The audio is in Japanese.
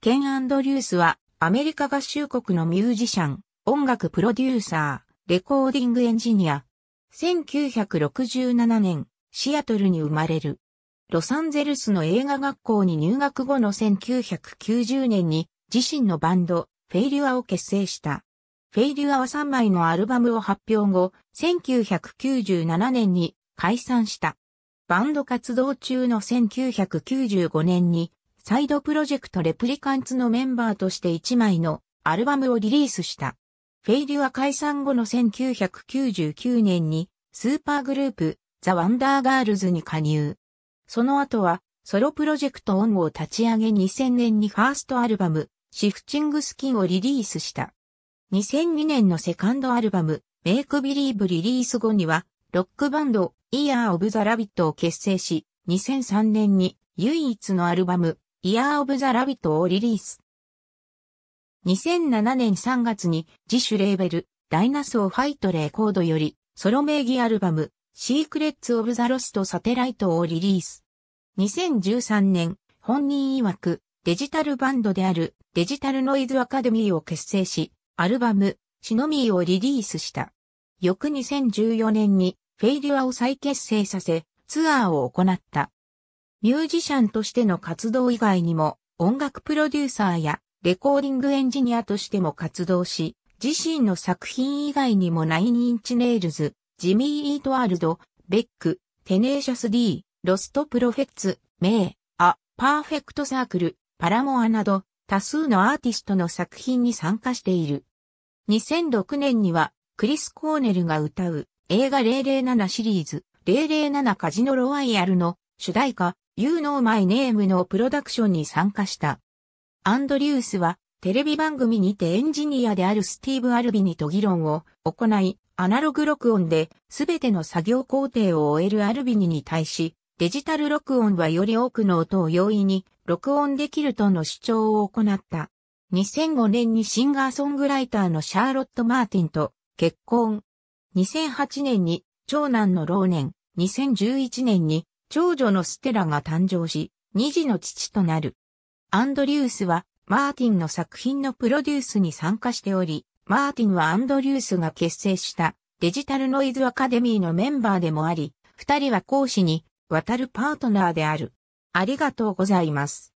ケン・アンドリュースは、アメリカ合衆国のミュージシャン、音楽プロデューサー、レコーディングエンジニア。1967年、シアトルに生まれる。ロサンゼルスの映画学校に入学後の1990年に、自身のバンド、フェイリュアを結成した。フェイリュアは3枚のアルバムを発表後、1997年に解散した。バンド活動中の1995年にサイドプロジェクトレプリカンツのメンバーとして1枚のアルバムをリリースした。フェイリュア解散後の1999年にスーパーグループザ・ワンダーガールズに加入。その後はソロプロジェクトオンを立ち上げ2000年にファーストアルバムシフチングスキンをリリースした。2002年のセカンドアルバムメイクビリーブリリース後にはロックバンドイヤー・オブ・ザ・ラビットを結成し2003年に唯一のアルバムイヤー・オブ・ザ・ラビットをリリース。2007年3月に自主レーベル、ダイナソー・ファイト・レコードより、ソロ名義アルバム、シークレッツ・オブ・ザ・ロスト・サテライトをリリース。2013年、本人曰く、デジタルバンドであるデジタルノイズアカデミーを結成し、アルバム、シノミーをリリースした。翌2014年にフェイデュアを再結成させ、ツアーを行った。ミュージシャンとしての活動以外にも、音楽プロデューサーやレコーディングエンジニアとしても活動し、自身の作品以外にもナインインチネイルズ、ジミー・イート・ワールド、ベック、テネーシャス・ディー、ロスト・プロフェッツ、メイ、ア、パーフェクト・サークル、パラモアなど、多数のアーティストの作品に参加している。2006年には、クリス・コーネルが歌う映画007シリーズ、007カジノロワイヤルの主題歌、You Know My Name のプロダクションに参加した。アンドリュースはテレビ番組にてエンジニアであるスティーブ・アルビニと議論を行い、アナログ録音で全ての作業工程を終えるアルビニに対し、デジタル録音はより多くの音を容易に録音できるとの主張を行った。2005年にシンガーソングライターのシャーロット・マーティンと結婚。2008年に長男の老年、2011年に長女のステラが誕生し、二児の父となる。アンドリュースは、マーティンの作品のプロデュースに参加しており、マーティンはアンドリュースが結成したデジタルノイズアカデミーのメンバーでもあり、二人は講師に渡るパートナーである。ありがとうございます。